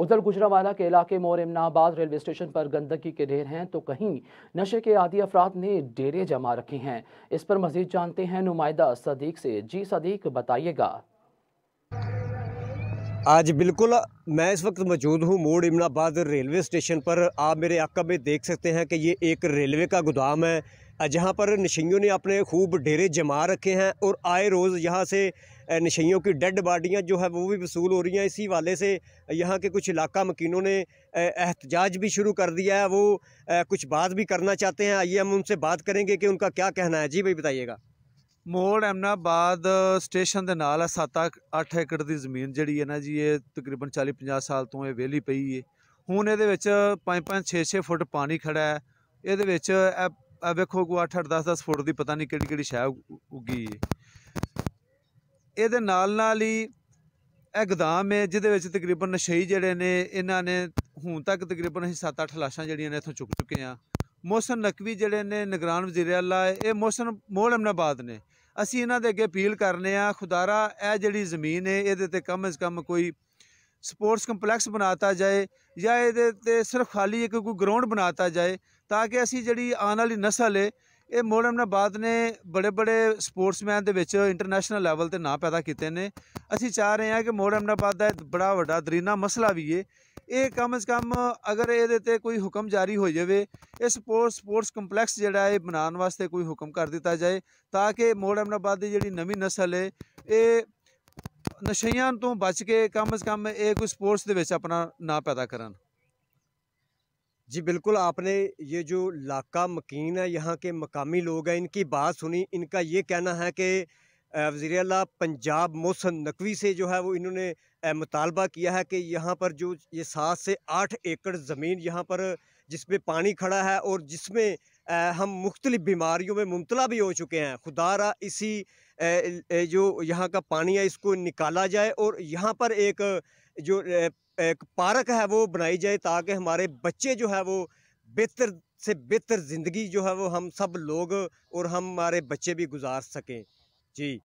उधर गुजरावाला के इलाके मोर इमनाबाद रेलवे स्टेशन पर गंदगी के ढेर हैं तो कहीं नशे के आदि अफराद ने डेरे जमा रखे हैं इस पर मजीद जानते हैं नुमाइंदा सदीक से जी सदीक बताइएगा आज बिल्कुल मैं इस वक्त मौजूद हूँ मोड़ इमनाबाद रेलवे स्टेशन पर आप मेरे आका में देख सकते हैं कि ये एक रेलवे का गोदाम है जहाँ पर नशियों ने अपने खूब ढेरे जमा रखे हैं और आए रोज़ यहाँ से नशैयों की डेड बॉडियाँ जो है वो भी वसूल हो रही हैं इसी वाले से यहाँ के कुछ इलाका मकीनों ने एहतजाज भी शुरू कर दिया है वो कुछ बात भी करना चाहते हैं आइए हम उनसे बात करेंगे कि उनका क्या कहना है जी भाई बताइएगा ਮੋੜ ਅਮਨਾਬਾਦ ਸਟੇਸ਼ਨ ਦੇ ਨਾਲ ਹੈ 7-8 ਏਕੜ ਦੀ ਜ਼ਮੀਨ ਜਿਹੜੀ ਹੈ ਨਾ ਜੀ ਇਹ ਤਕਰੀਬਨ 40-50 ਸਾਲ ਤੋਂ ਇਹ ਵਿਹਲੀ ਪਈ ਹੈ ਹੁਣ ਇਹਦੇ ਵਿੱਚ 5-5 6-6 ਫੁੱਟ ਪਾਣੀ ਖੜਾ ਹੈ ਇਹਦੇ ਵਿੱਚ ਇਹ ਵੇਖੋ ਕੋ 8-8 10-10 ਫੁੱਟ ਦੀ ਪਤਾ ਨਹੀਂ ਕਿਹੜੀ ਕਿਹੜੀ ਸ਼ੈ ਉੱਗੀ ਹੈ ਇਹਦੇ ਨਾਲ ਨਾਲ ਹੀ ਇਹ ਗਦਾਮ ਹੈ ਜਿਹਦੇ ਵਿੱਚ ਤਕਰੀਬਨ ਨਸ਼ਈ ਜਿਹੜੇ ਨੇ ਇਹਨਾਂ ਨੇ ਹੁਣ ਤੱਕ ਤਕਰੀਬਨ ਅਸੀਂ 7-8 ਲਾਸ਼ਾਂ ਜਿਹੜੀਆਂ ਨੇ ਇੱਥੋਂ ਚੁੱਕ ਚੁੱਕੇ ਆ ਮੋਸਨ ਨਕਵੀ ਜਿਹੜੇ ਨੇ ਨਿਗਰਾਨ ਵਜ਼ੀਰ ਅੱਲਾ ਇਹ ਮੋਸਨ ਮੋੜ ਅਮਨਾਬਾਦ ਨੇ ਅਸੀਂ ਇਹਨਾਂ ਦੇ ਅੱਗੇ ਅਪੀਲ ਕਰਨੇ ਆ ਖੁਦਾਰਾ ਇਹ ਜਿਹੜੀ ਜ਼ਮੀਨ ਹੈ ਇਹਦੇ ਤੇ ਕਮ ਜ਼ ਕਮ ਕੋਈ ਸਪੋਰਟਸ ਕੰਪਲੈਕਸ ਬਣਾਤਾ ਜਾਏ ਜਾਂ ਇਹਦੇ ਤੇ ਸਿਰਫ ਖਾਲੀ ਇੱਕ ਕੋਈ ਗਰਾਊਂਡ ਬਣਾਤਾ ਜਾਏ ਤਾਂ ਕਿ ਅਸੀਂ ਜਿਹੜੀ ਆਉਣ ਵਾਲੀ ਨਸਲ ਹੈ ਇਹ ਮੋਲਮ ਨਬਾਦ ਨੇ ਬੜੇ ਬੜੇ ਸਪੋਰਟਸਮੈਨ ਦੇ ਵਿੱਚ ਇੰਟਰਨੈਸ਼ਨਲ ਲੈਵਲ ਤੇ ਨਾਂ ਪੈਦਾ ਕੀਤੇ ਨੇ ਅਸੀਂ ਚਾਹ ਰਹੇ ਹਾਂ ਕਿ ਮੋਲਮ ਨਬਾਦ ਦਾ ਬੜਾ ਵੱਡਾ ਦਰੀਨਾ ਮਸਲਾ ਵੀ ਹੈ ਇਹ ਕਮ ਸੇ ਕਮ ਅਗਰ ਇਹਦੇ ਤੇ ਕੋਈ ਹੁਕਮ ਜਾਰੀ ਹੋ ਜਾਵੇ ਇਸ ਸਪੋਰਟਸ ਸਪੋਰਟਸ ਕੰਪਲੈਕਸ ਜਿਹੜਾ ਹੈ ਬਣਾਉਣ ਵਾਸਤੇ ਕੋਈ ਹੁਕਮ ਕਰ ਦਿੱਤਾ ਜਾਏ ਤਾਂ ਕਿ ਮੋੜ ਅਮਨਾਬਾਦ ਦੀ ਜਿਹੜੀ ਨਵੀਂ ਨਸਲ ਹੈ ਇਹ ਨਸ਼ਿਆਂ ਤੋਂ ਬਚ ਕੇ ਕਮ ਸੇ ਕਮ ਇਹ ਕੋਈ ਸਪੋਰਟਸ ਦੇ ਵਿੱਚ ਆਪਣਾ ਨਾਂ ਪੈਦਾ ਕਰਨ ਜੀ ਬਿਲਕੁਲ ਆਪਨੇ ਇਹ ਜੋ ਲਾਕਾ ਮਕੀਨ ਹੈ ਯਹਾਂ ਕੇ ਮਕਾਮੀ ਲੋਗ ਹੈ ਇਨਕੀ ਬਾਤ ਸੁਣੀ ਇਨਕਾ ਇਹ ਕਹਿਣਾ ਹੈ ਕਿ वज़ी अला पंजाब मोहसन नकवी से जो है वो इन्होंने मुतालबा किया है कि यहाँ पर जो ये सात से आठ एकड़ ज़मीन यहाँ पर जिसमें पानी खड़ा है और जिसमें हम मुख्तलिफ बीमारियों में मुबतला भी हो चुके हैं खुदा रहा इसी जो यहाँ का पानी है इसको निकाला जाए और यहाँ पर एक जो एक पार्क है वो बनाई जाए ताकि हमारे बच्चे जो है वो बेहतर से बेहतर ज़िंदगी जो है वो हम सब लोग और हम हमारे बच्चे भी गुजार सकें जी